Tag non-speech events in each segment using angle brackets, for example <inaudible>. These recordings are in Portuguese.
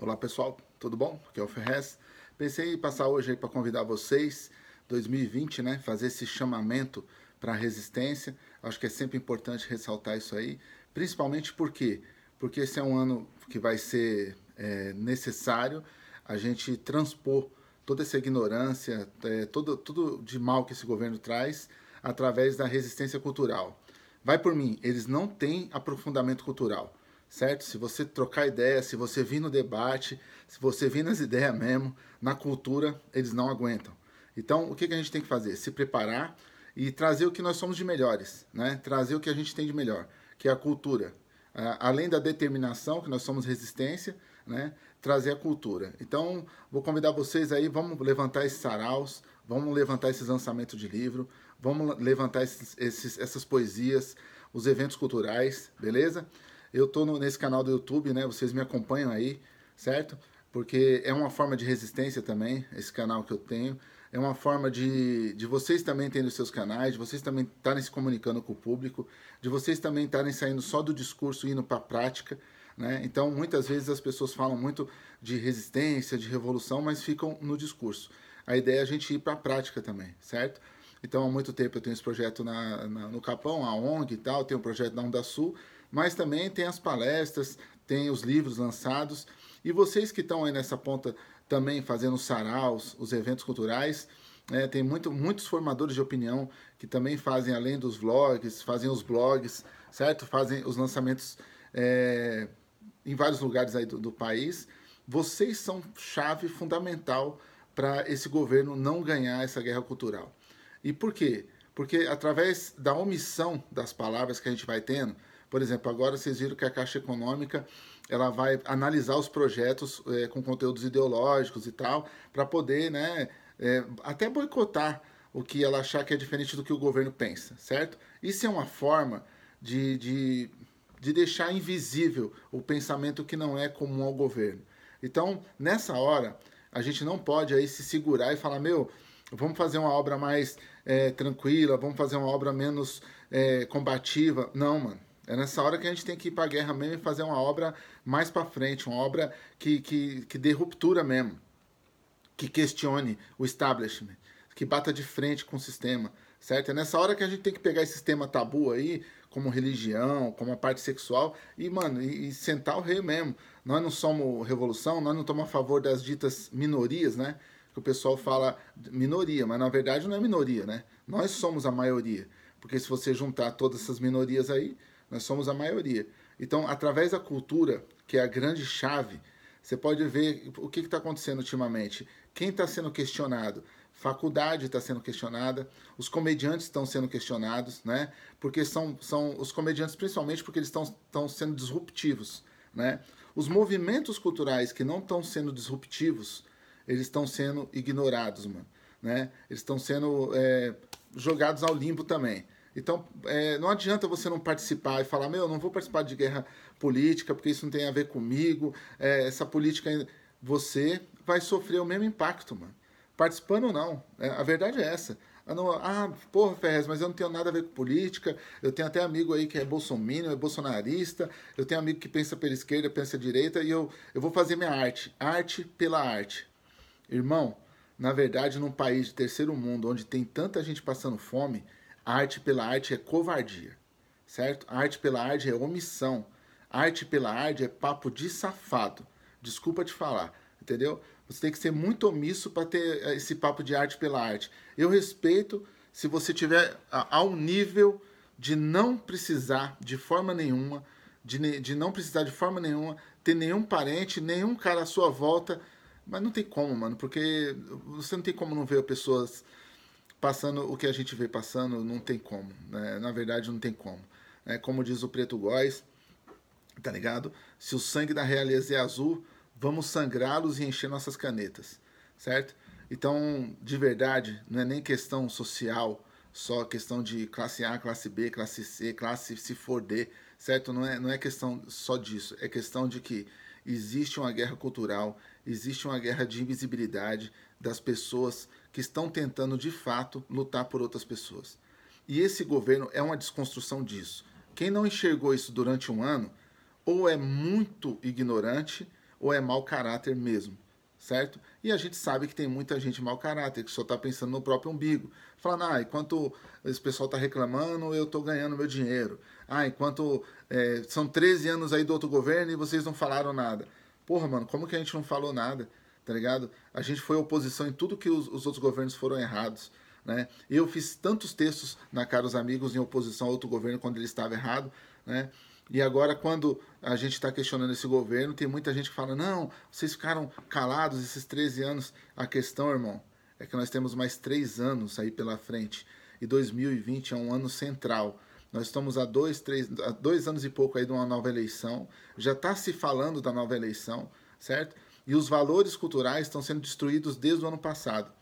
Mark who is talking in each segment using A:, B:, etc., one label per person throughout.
A: Olá pessoal, tudo bom? Aqui é o Ferrez. Pensei em passar hoje para convidar vocês, 2020, né? Fazer esse chamamento para a resistência. Acho que é sempre importante ressaltar isso aí, principalmente porque porque esse é um ano que vai ser é, necessário a gente transpor toda essa ignorância, é, todo, tudo de mal que esse governo traz através da resistência cultural. Vai por mim, eles não têm aprofundamento cultural certo? Se você trocar ideia, se você vir no debate, se você vir nas <laughs> ideias mesmo, na cultura, eles não aguentam. Então, o que, que a gente tem que fazer? Se preparar e trazer o que nós somos de melhores, né? Trazer o que a gente tem de melhor, que é a cultura. além da determinação, que nós somos resistência, né? Trazer a cultura. Então, vou convidar vocês aí, vamos levantar esses saraus, vamos levantar esses lançamentos de livro, vamos levantar esses, esses, essas poesias, os eventos culturais, beleza? Eu tô no, nesse canal do YouTube, né? Vocês me acompanham aí, certo? Porque é uma forma de resistência também, esse canal que eu tenho. É uma forma de, de vocês também terem os seus canais, de vocês também estarem se comunicando com o público, de vocês também estarem saindo só do discurso e indo para a prática. Né? Então, muitas vezes as pessoas falam muito de resistência, de revolução, mas ficam no discurso. A ideia é a gente ir para a prática também, certo? Então, há muito tempo eu tenho esse projeto na, na, no Capão, a ONG e tal, tenho um projeto na Onda Sul, mas também tem as palestras, tem os livros lançados. E vocês que estão aí nessa ponta também fazendo saraus, os eventos culturais, né, tem muito, muitos formadores de opinião que também fazem, além dos vlogs, fazem os blogs, certo? Fazem os lançamentos é, em vários lugares aí do, do país. Vocês são chave fundamental para esse governo não ganhar essa guerra cultural. E por quê? Porque através da omissão das palavras que a gente vai tendo, por exemplo, agora vocês viram que a Caixa Econômica ela vai analisar os projetos é, com conteúdos ideológicos e tal, para poder né, é, até boicotar o que ela achar que é diferente do que o governo pensa, certo? Isso é uma forma de, de, de deixar invisível o pensamento que não é comum ao governo. Então, nessa hora, a gente não pode aí se segurar e falar, meu, vamos fazer uma obra mais é, tranquila, vamos fazer uma obra menos combativa. Não, mano é nessa hora que a gente tem que ir para a guerra mesmo e fazer uma obra mais para frente, uma obra que, que, que dê ruptura mesmo, que questione o establishment, que bata de frente com o sistema, certo? É nessa hora que a gente tem que pegar esse sistema tabu aí, como religião, como a parte sexual, e, mano, e, e sentar o rei mesmo. Nós não somos revolução, nós não estamos a favor das ditas minorias, né? Que o pessoal fala minoria, mas na verdade não é minoria, né? Nós somos a maioria. Porque se você juntar todas essas minorias aí, nós somos a maioria. Então, através da cultura, que é a grande chave, você pode ver o que está acontecendo ultimamente. Quem está sendo questionado? Faculdade está sendo questionada, os comediantes estão sendo questionados, né? Porque são, são os comediantes, principalmente porque eles estão sendo disruptivos, né? Os movimentos culturais que não estão sendo disruptivos, eles estão sendo ignorados, mano. Né? Eles estão sendo é, jogados ao limbo também. Então, é, não adianta você não participar e falar: meu, eu não vou participar de guerra política porque isso não tem a ver comigo, é, essa política. Você vai sofrer o mesmo impacto, mano. Participando ou não. É, a verdade é essa. Não, ah, porra, Ferrez, mas eu não tenho nada a ver com política. Eu tenho até amigo aí que é bolsominion, é bolsonarista. Eu tenho amigo que pensa pela esquerda, pensa direita. E eu, eu vou fazer minha arte. Arte pela arte. Irmão, na verdade, num país de terceiro mundo, onde tem tanta gente passando fome, arte pela arte é covardia, certo? Arte pela arte é omissão. Arte pela arte é papo de safado. Desculpa te falar, entendeu? Você tem que ser muito omisso para ter eh, esse papo de arte pela arte. Eu respeito se você tiver ao nível de não precisar de forma nenhuma, de, de não precisar de forma nenhuma ter nenhum parente, nenhum cara à sua volta. Mas não tem como, mano, porque você não tem como não ver pessoas passando o que a gente vê passando, não tem como. Né? Na verdade, não tem como. É, como diz o Preto Góis, tá ligado? Se o sangue da realeza é azul, vamos sangrá-los e encher nossas canetas, certo? Então, de verdade, não é nem questão social, só questão de classe A, classe B, classe C, classe se for D, certo? Não é, não é questão só disso, é questão de que existe uma guerra cultural, existe uma guerra de invisibilidade das pessoas que estão tentando de fato lutar por outras pessoas. E esse governo é uma desconstrução disso. Quem não enxergou isso durante um ano, ou é muito ignorante, ou é mau caráter mesmo, certo? E a gente sabe que tem muita gente mau caráter, que só está pensando no próprio umbigo. Falando, ah, enquanto esse pessoal está reclamando, eu estou ganhando meu dinheiro. Ah, enquanto é, são 13 anos aí do outro governo e vocês não falaram nada. Porra, mano, como que a gente não falou nada? tá ligado? A gente foi oposição em tudo que os, os outros governos foram errados. Né? Eu fiz tantos textos na cara dos amigos em oposição a outro governo quando ele estava errado. Né? E agora, quando a gente está questionando esse governo, tem muita gente que fala: não, vocês ficaram calados esses 13 anos. A questão, irmão, é que nós temos mais três anos aí pela frente. E 2020 é um ano central. Nós estamos há dois, três, há dois anos e pouco aí de uma nova eleição. Já está se falando da nova eleição, certo? e os valores culturais estão sendo destruídos desde o ano passado.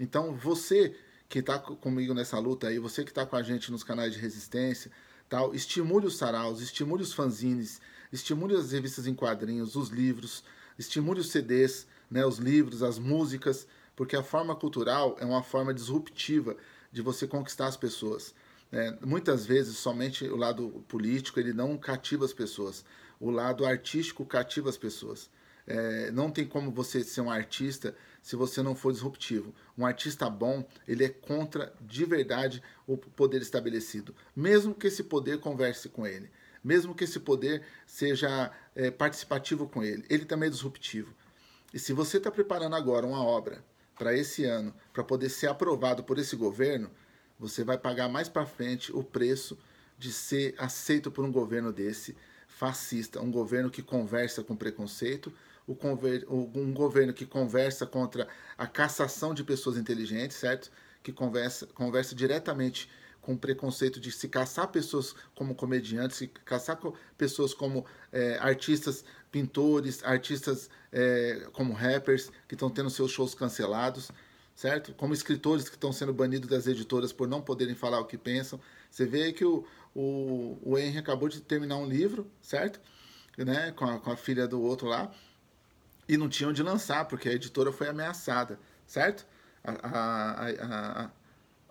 A: Então, você que está comigo nessa luta aí, você que está com a gente nos canais de resistência, tal, estimule os saraus, estimule os fanzines, estimule as revistas em quadrinhos, os livros, estimule os CDs, né, os livros, as músicas, porque a forma cultural é uma forma disruptiva de você conquistar as pessoas. Né. Muitas vezes somente o lado político ele não cativa as pessoas, o lado artístico cativa as pessoas. É, não tem como você ser um artista se você não for disruptivo. Um artista bom, ele é contra de verdade o poder estabelecido, mesmo que esse poder converse com ele, mesmo que esse poder seja é, participativo com ele, ele também é disruptivo. E se você está preparando agora uma obra para esse ano, para poder ser aprovado por esse governo, você vai pagar mais para frente o preço de ser aceito por um governo desse fascista, um governo que conversa com preconceito, um governo que conversa contra a cassação de pessoas inteligentes, certo? Que conversa, conversa diretamente com o preconceito de se caçar pessoas como comediantes, se caçar pessoas como é, artistas, pintores, artistas é, como rappers que estão tendo seus shows cancelados, certo? Como escritores que estão sendo banidos das editoras por não poderem falar o que pensam. Você vê que o, o, o Henry acabou de terminar um livro, certo? Né? Com, a, com a filha do outro lá e não tinha onde lançar, porque a editora foi ameaçada, certo? A, a, a,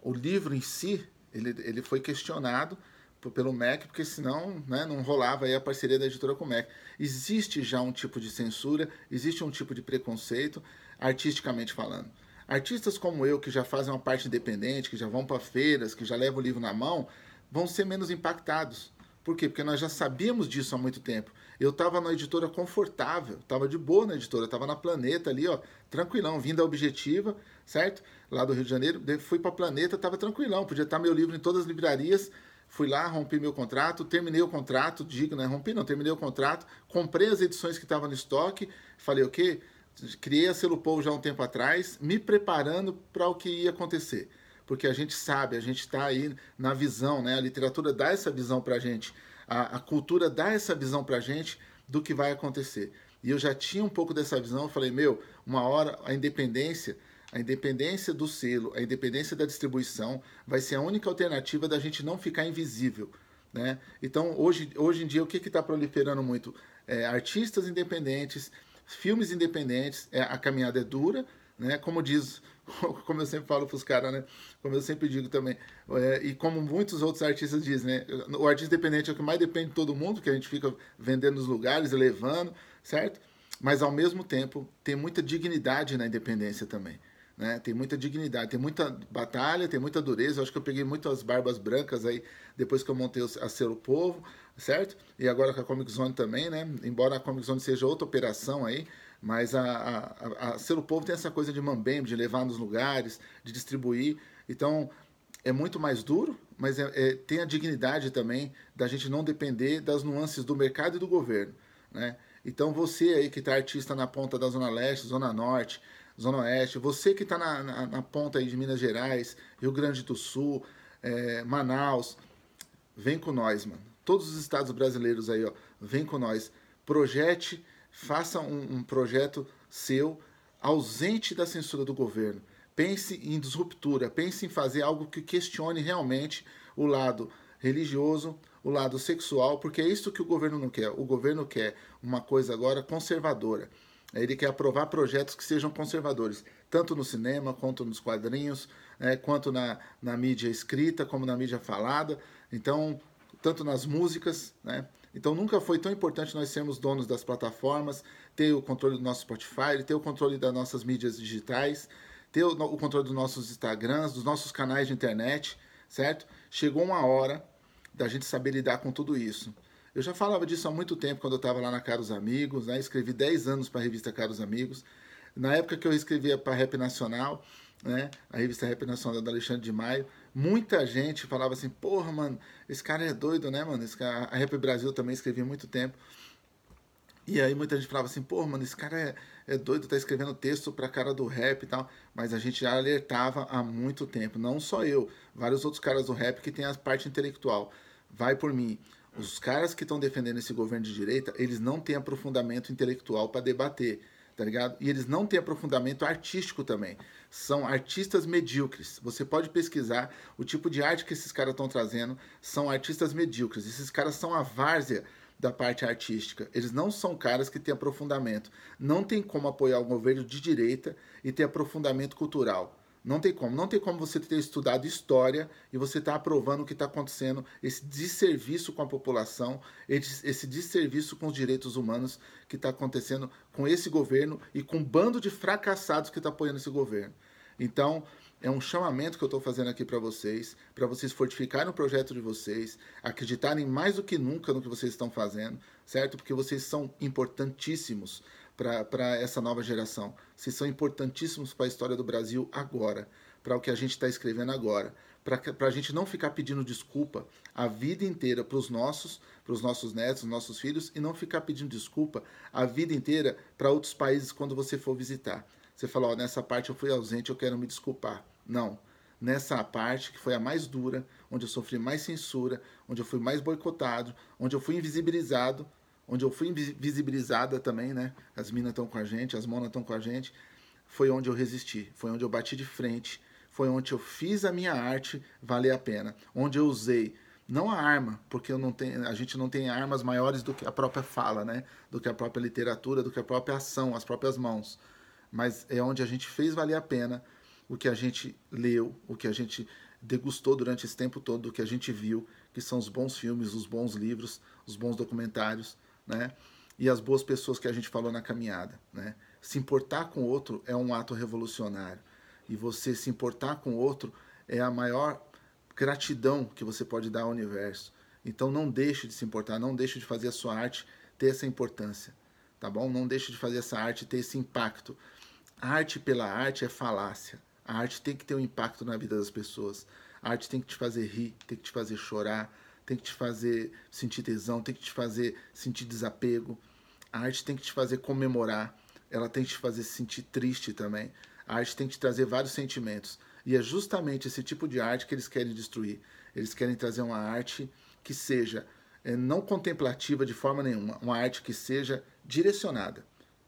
A: o livro em si, ele, ele foi questionado por, pelo MEC, porque senão né, não rolava aí a parceria da editora com o MEC. Existe já um tipo de censura, existe um tipo de preconceito, artisticamente falando. Artistas como eu, que já fazem uma parte independente, que já vão para feiras, que já levam o livro na mão, vão ser menos impactados por quê? Porque nós já sabíamos disso há muito tempo. Eu estava na editora confortável, estava de boa na editora, estava na Planeta ali, ó, tranquilão, vindo da Objetiva, certo? Lá do Rio de Janeiro, fui para a Planeta, estava tranquilão, podia estar tá meu livro em todas as livrarias. Fui lá, rompi meu contrato, terminei o contrato, digo, né? Rompi não, terminei o contrato, comprei as edições que estavam no estoque, falei o okay, quê? Criei a Celupol já um tempo atrás, me preparando para o que ia acontecer porque a gente sabe, a gente está aí na visão, né? A literatura dá essa visão para a gente, a cultura dá essa visão para a gente do que vai acontecer. E eu já tinha um pouco dessa visão, eu falei, meu, uma hora a independência, a independência do selo, a independência da distribuição vai ser a única alternativa da gente não ficar invisível, né? Então, hoje, hoje em dia, o que está proliferando muito? É, artistas independentes, filmes independentes, é, a caminhada é dura, né? Como diz, <laughs> como eu sempre falo para os caras, né? Como eu sempre digo também, é, e como muitos outros artistas dizem, né? O artista independente é o que mais depende de todo mundo, que a gente fica vendendo nos lugares, levando, certo? Mas ao mesmo tempo tem muita dignidade na independência também. Né? Tem muita dignidade, tem muita batalha, tem muita dureza. Eu acho que eu peguei muitas barbas brancas aí depois que eu montei a Ser o Povo, certo? E agora com a Comic Zone também, né? Embora a Comic Zone seja outra operação aí, mas a, a, a, a Ser o Povo tem essa coisa de mambembe, de levar nos lugares, de distribuir. Então é muito mais duro, mas é, é, tem a dignidade também da gente não depender das nuances do mercado e do governo, né? Então você aí que está artista na ponta da Zona Leste, Zona Norte, Zona Oeste, você que está na, na, na, ponta aí de Minas Gerais, Rio Grande do Sul, é, Manaus, vem com nós, mano. Todos os estados brasileiros aí, ó, vem com nós. Projete, faça um, um projeto seu, ausente da censura do governo. Pense em disruptura, pense em fazer algo que questione realmente o lado religioso, o lado sexual, porque é isso que o governo não quer. O governo quer uma coisa agora conservadora. Né? Ele quer aprovar projetos que sejam conservadores, tanto no cinema, quanto nos quadrinhos, é, quanto na, na mídia escrita, como na mídia falada, então, tanto nas músicas, né? Então nunca foi tão importante nós sermos donos das plataformas, ter o controle do nosso Spotify, ter o controle das nossas mídias digitais, ter o, o controle dos nossos Instagrams, dos nossos canais de internet, certo? Chegou uma hora da gente saber lidar com tudo isso. Eu já falava disso há muito tempo quando eu estava lá na Caros Amigos, né? escrevi 10 anos para a revista Caros Amigos. Na época que eu escrevia para a Rap Nacional, né? a revista Rap Nacional da Alexandre de Maio, muita gente falava assim: porra, mano, esse cara é doido, né, mano? Cara... A Rap Brasil também escrevia muito tempo. E aí muita gente falava assim, pô, mano, esse cara é, é doido, tá escrevendo texto a cara do rap e tal. Mas a gente já alertava há muito tempo, não só eu, vários outros caras do rap que tem a parte intelectual. Vai por mim. Os caras que estão defendendo esse governo de direita, eles não têm aprofundamento intelectual para debater, tá ligado? E eles não têm aprofundamento artístico também. São artistas medíocres. Você pode pesquisar o tipo de arte que esses caras estão trazendo, são artistas medíocres. Esses caras são a várzea da parte artística. Eles não são caras que têm aprofundamento. Não tem como apoiar o governo de direita e ter aprofundamento cultural. Não tem como. Não tem como você ter estudado história e você estar tá aprovando o que está acontecendo, esse desserviço com a população, esse desserviço com os direitos humanos que está acontecendo com esse governo e com um bando de fracassados que está apoiando esse governo. Então, é um chamamento que eu estou fazendo aqui para vocês, para vocês fortificarem o projeto de vocês, acreditarem mais do que nunca no que vocês estão fazendo, certo? Porque vocês são importantíssimos para essa nova geração. Vocês são importantíssimos para a história do Brasil agora, para o que a gente está escrevendo agora, para a gente não ficar pedindo desculpa a vida inteira para os nossos, para os nossos netos, nossos filhos, e não ficar pedindo desculpa a vida inteira para outros países quando você for visitar. Você fala, ó, nessa parte eu fui ausente, eu quero me desculpar. Não. Nessa parte, que foi a mais dura, onde eu sofri mais censura, onde eu fui mais boicotado, onde eu fui invisibilizado, onde eu fui visibilizada também, né? As minas estão com a gente, as monas estão com a gente. Foi onde eu resisti, foi onde eu bati de frente, foi onde eu fiz a minha arte valer a pena, onde eu usei não a arma, porque eu não tenho, a gente não tem armas maiores do que a própria fala, né? Do que a própria literatura, do que a própria ação, as próprias mãos. Mas é onde a gente fez valer a pena o que a gente leu, o que a gente degustou durante esse tempo todo, o que a gente viu, que são os bons filmes, os bons livros, os bons documentários, né? E as boas pessoas que a gente falou na caminhada, né? Se importar com o outro é um ato revolucionário. E você se importar com o outro é a maior gratidão que você pode dar ao universo. Então não deixe de se importar, não deixe de fazer a sua arte ter essa importância, tá bom? Não deixe de fazer essa arte ter esse impacto. A arte pela arte é falácia. A arte tem que ter um impacto na vida das pessoas. A arte tem que te fazer rir, tem que te fazer chorar, tem que te fazer sentir tesão, tem que te fazer sentir desapego. A arte tem que te fazer comemorar, ela tem que te fazer sentir triste também. A arte tem que te trazer vários sentimentos. E é justamente esse tipo de arte que eles querem destruir. Eles querem trazer uma arte que seja é, não contemplativa de forma nenhuma, uma arte que seja direcionada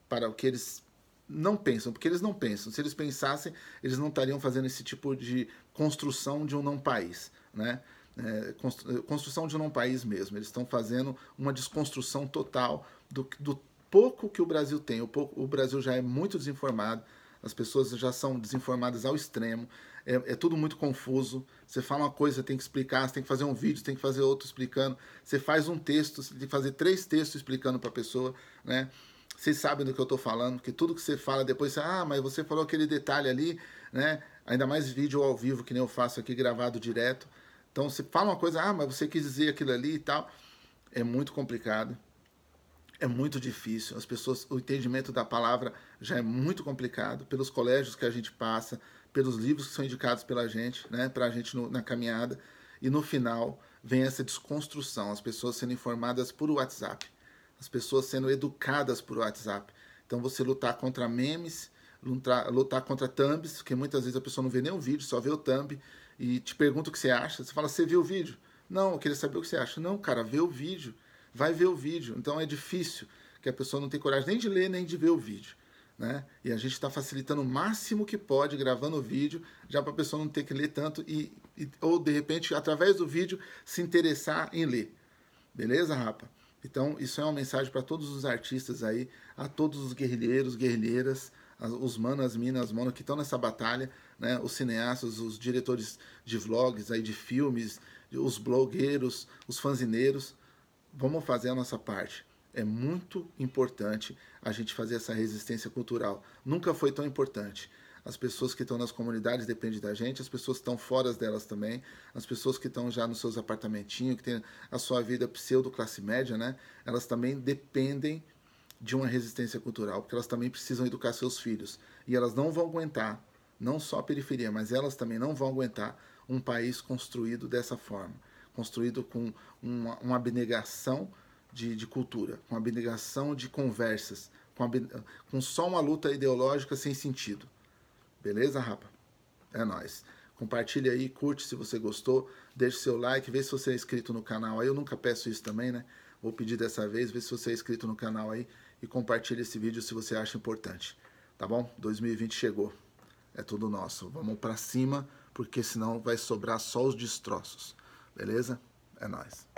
A: para o que eles não pensam, porque eles não pensam. Se eles pensassem, eles não estariam fazendo esse tipo de construção de um não país, né? é, construção de um país mesmo. Eles estão fazendo uma desconstrução total do, do pouco que o Brasil tem. O, pouco, o, Brasil já é muito desinformado, as pessoas já são desinformadas ao extremo, é, é, tudo muito confuso. Você fala uma coisa, tem que explicar, você tem que fazer um vídeo, tem que fazer outro explicando. Você faz um texto, você tem que fazer três textos explicando para a pessoa, né? Vocês sabem do que eu estou falando, que tudo que você fala depois, você, ah, mas você falou aquele detalhe ali, né? Ainda mais vídeo ao vivo, que nem eu faço aqui gravado direto então, se fala uma coisa, ah, mas você quis dizer aquilo ali e tal, é muito complicado, é muito difícil. As pessoas, o entendimento da palavra já é muito complicado pelos colégios que a gente passa, pelos livros que são indicados pela gente, né, para a gente no, na caminhada. E no final vem essa desconstrução, as pessoas sendo informadas por WhatsApp, as pessoas sendo educadas por WhatsApp. Então, você lutar contra memes, lutar, lutar contra thumbs, porque muitas vezes a pessoa não vê nem o vídeo, só vê o thumb e te pergunta o que você acha, você fala, você viu o vídeo? Não, eu queria saber o que você acha. Não, cara, vê o vídeo, vai ver o vídeo. Então é difícil, que a pessoa não tem coragem nem de ler, nem de ver o vídeo. Né? E a gente está facilitando o máximo que pode gravando o vídeo, já para a pessoa não ter que ler tanto e, e, ou de repente através do vídeo se interessar em ler. Beleza, rapa? Então, isso é uma mensagem para todos os artistas aí, a todos os guerrilheiros, guerrilheiras, os manas, minas, mano que estão nessa batalha né, os cineastas, os diretores de vlogs, aí de filmes, os blogueiros, os fanzineiros. Vamos fazer a nossa parte. É muito importante a gente fazer essa resistência cultural. Nunca foi tão importante. As pessoas que estão nas comunidades dependem da gente, as pessoas que estão fora delas também, as pessoas que estão já nos seus apartamentinhos, que têm a sua vida pseudo-classe média, né? Elas também dependem de uma resistência cultural, porque elas também precisam educar seus filhos. E elas não vão aguentar não só a periferia, mas elas também não vão aguentar um país construído dessa forma construído com uma, uma abnegação de, de, cultura, com abnegação de conversas, com, ab com, só uma luta ideológica sem sentido. Beleza, rapa? É nós. Compartilha aí, curte se você gostou, deixe seu like, vê se você é inscrito no canal. Aí eu nunca peço isso também, né? Vou pedir dessa vez, vê se você é inscrito no canal aí e compartilha esse vídeo se você acha importante. Tá bom? 2020 chegou é tudo nosso. Vamos para cima, porque senão vai sobrar só os destroços. Beleza? É nós.